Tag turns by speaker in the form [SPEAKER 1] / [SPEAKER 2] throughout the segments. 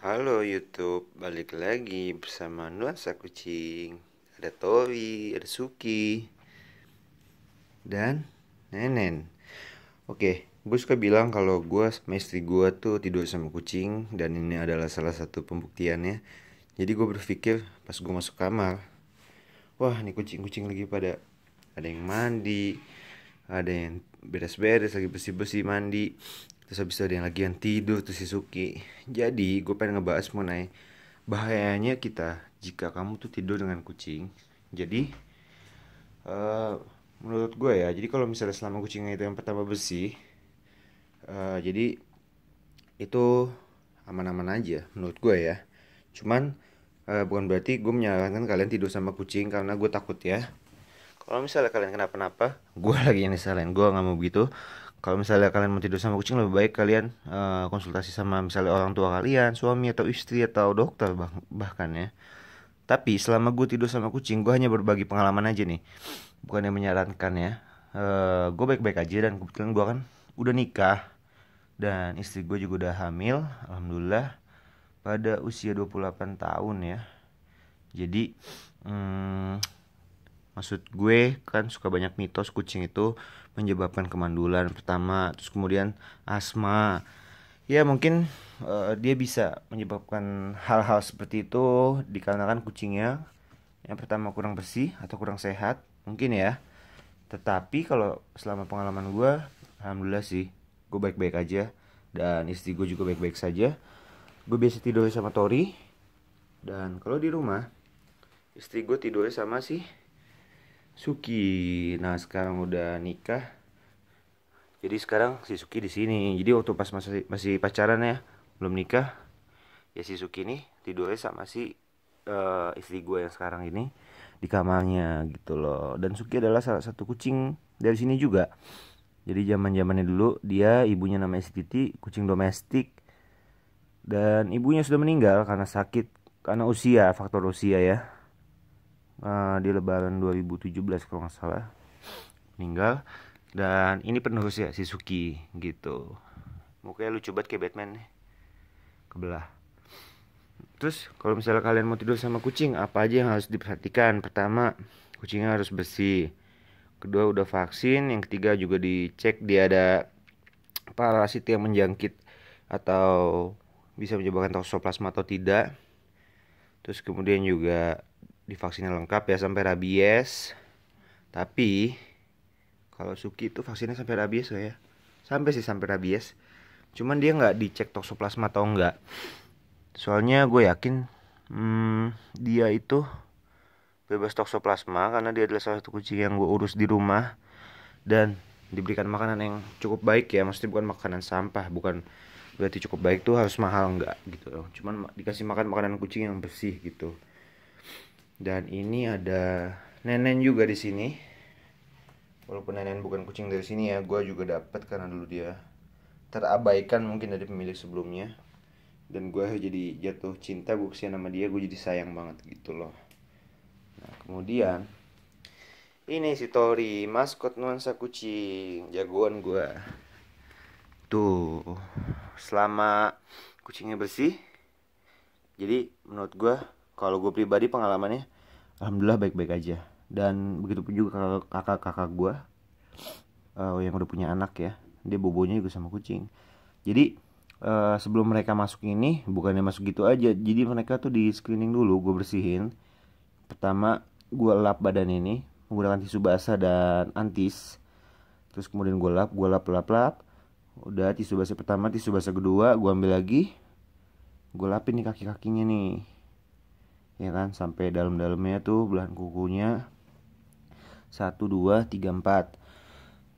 [SPEAKER 1] Halo YouTube, balik lagi bersama Nuansa Kucing. Ada Tori, ada Suki, dan Nenen. Oke, gue suka bilang kalau gue sama istri gue tuh tidur sama kucing, dan ini adalah salah satu pembuktiannya. Jadi gue berpikir pas gue masuk kamar, wah ini kucing-kucing lagi pada ada yang mandi, ada yang beres-beres lagi bersih-bersih mandi terus habis itu ada yang lagi yang tidur tuh si Suki jadi gue pengen ngebahas mengenai bahayanya kita jika kamu tuh tidur dengan kucing jadi uh, menurut gue ya jadi kalau misalnya selama kucingnya itu yang pertama bersih eh, uh, jadi itu aman-aman aja menurut gue ya cuman uh, bukan berarti gue menyarankan kalian tidur sama kucing karena gue takut ya kalau misalnya kalian kenapa-napa gue lagi yang disalahin gue gak mau begitu kalau misalnya kalian mau tidur sama kucing lebih baik kalian uh, konsultasi sama misalnya orang tua kalian suami atau istri atau dokter bah bahkan ya tapi selama gue tidur sama kucing gue hanya berbagi pengalaman aja nih bukan yang menyarankan ya uh, eh, gue baik baik aja dan kebetulan gue kan udah nikah dan istri gue juga udah hamil alhamdulillah pada usia 28 tahun ya jadi hmm, Maksud gue kan suka banyak mitos kucing itu menyebabkan kemandulan pertama, terus kemudian asma. Ya mungkin uh, dia bisa menyebabkan hal-hal seperti itu dikarenakan kucingnya yang pertama kurang bersih atau kurang sehat, mungkin ya. Tetapi kalau selama pengalaman gue, alhamdulillah sih, gue baik-baik aja dan istri gue juga baik-baik saja. Gue biasa tidur sama Tori dan kalau di rumah istri gue tidurnya sama sih Suki. Nah, sekarang udah nikah. Jadi sekarang si Suki di sini. Jadi waktu pas masih masih pacaran ya, belum nikah. Ya si Suki nih tidurnya sama si uh, istri gue yang sekarang ini di kamarnya gitu loh. Dan Suki adalah salah satu kucing dari sini juga. Jadi zaman-zamannya dulu dia ibunya namanya si Titi, kucing domestik. Dan ibunya sudah meninggal karena sakit karena usia, faktor usia ya Eh, di lebaran 2017 kalau nggak salah meninggal dan ini penerus ya si Suki gitu mukanya lucu banget kayak Batman nih kebelah terus kalau misalnya kalian mau tidur sama kucing apa aja yang harus diperhatikan pertama kucingnya harus bersih kedua udah vaksin yang ketiga juga dicek dia ada parasit yang menjangkit atau bisa menyebabkan toksoplasma atau tidak terus kemudian juga divaksinnya lengkap ya sampai rabies tapi kalau Suki itu vaksinnya sampai rabies loh ya sampai sih sampai rabies cuman dia nggak dicek toksoplasma atau enggak soalnya gue yakin hmm, dia itu bebas toksoplasma karena dia adalah salah satu kucing yang gue urus di rumah dan diberikan makanan yang cukup baik ya maksudnya bukan makanan sampah bukan berarti cukup baik tuh harus mahal enggak gitu loh cuman dikasih makan makanan kucing yang bersih gitu dan ini ada nenen juga di sini. Walaupun nenen bukan kucing dari sini ya, gue juga dapat karena dulu dia terabaikan mungkin dari pemilik sebelumnya. Dan gue jadi jatuh cinta gue kesian sama dia, gue jadi sayang banget gitu loh. Nah kemudian ini si Tori, maskot nuansa kucing, jagoan gue. Tuh, selama kucingnya bersih, jadi menurut gue kalau gue pribadi pengalamannya alhamdulillah baik-baik aja dan begitu pun juga kakak-kakak gue uh, yang udah punya anak ya dia bobonya juga sama kucing jadi uh, sebelum mereka masuk ini bukannya masuk gitu aja jadi mereka tuh di screening dulu gue bersihin pertama gue lap badan ini menggunakan tisu basah dan antis terus kemudian gue lap gue lap lap lap udah tisu basah pertama tisu basah kedua gue ambil lagi gue lapin nih kaki kakinya nih ya kan sampai dalam-dalamnya tuh belahan kukunya satu dua tiga empat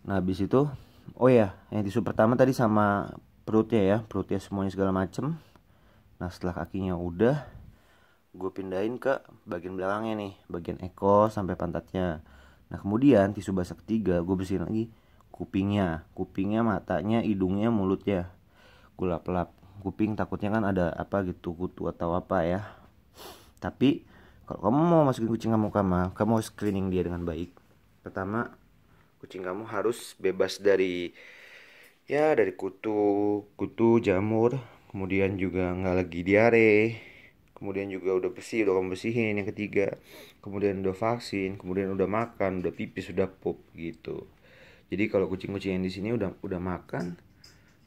[SPEAKER 1] nah habis itu oh ya yang tisu pertama tadi sama perutnya ya perutnya semuanya segala macem nah setelah kakinya udah gue pindahin ke bagian belakangnya nih bagian ekor sampai pantatnya nah kemudian tisu basah ketiga gue bersihin lagi kupingnya kupingnya matanya hidungnya mulutnya gue lap-lap kuping takutnya kan ada apa gitu kutu atau apa ya tapi kalau kamu mau masukin kucing kamu ke kamar kamu harus cleaning dia dengan baik pertama kucing kamu harus bebas dari ya dari kutu kutu jamur kemudian juga nggak lagi diare kemudian juga udah bersih udah kamu bersihin yang ketiga kemudian udah vaksin kemudian udah makan udah pipis udah pup gitu jadi kalau kucing-kucing yang di sini udah udah makan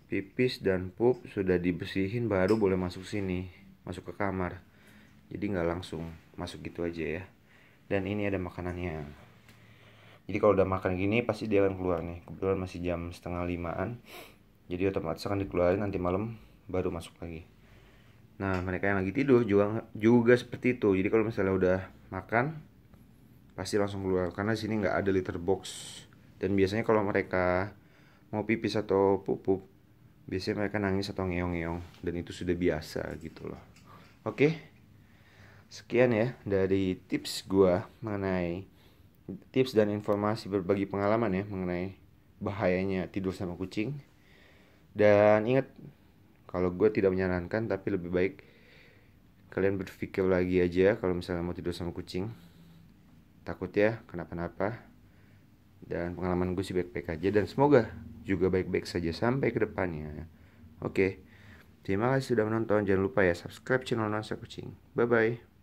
[SPEAKER 1] pipis dan pup sudah dibersihin baru boleh masuk sini masuk ke kamar jadi nggak langsung masuk gitu aja ya dan ini ada makanannya jadi kalau udah makan gini pasti dia akan keluar nih kebetulan masih jam setengah limaan jadi otomatis akan dikeluarin nanti malam baru masuk lagi nah mereka yang lagi tidur juga juga seperti itu jadi kalau misalnya udah makan pasti langsung keluar karena di sini nggak ada litter box dan biasanya kalau mereka mau pipis atau pupuk biasanya mereka nangis atau ngeong-ngeong dan itu sudah biasa gitu loh oke okay? Sekian ya dari tips gua mengenai tips dan informasi berbagi pengalaman ya mengenai bahayanya tidur sama kucing. Dan ingat kalau gue tidak menyarankan tapi lebih baik kalian berpikir lagi aja kalau misalnya mau tidur sama kucing. Takut ya kenapa-napa. Dan pengalaman gue sih baik-baik aja dan semoga juga baik-baik saja sampai ke depannya. Oke. Terima kasih sudah menonton. Jangan lupa ya subscribe channel Nuansa Kucing. Bye bye.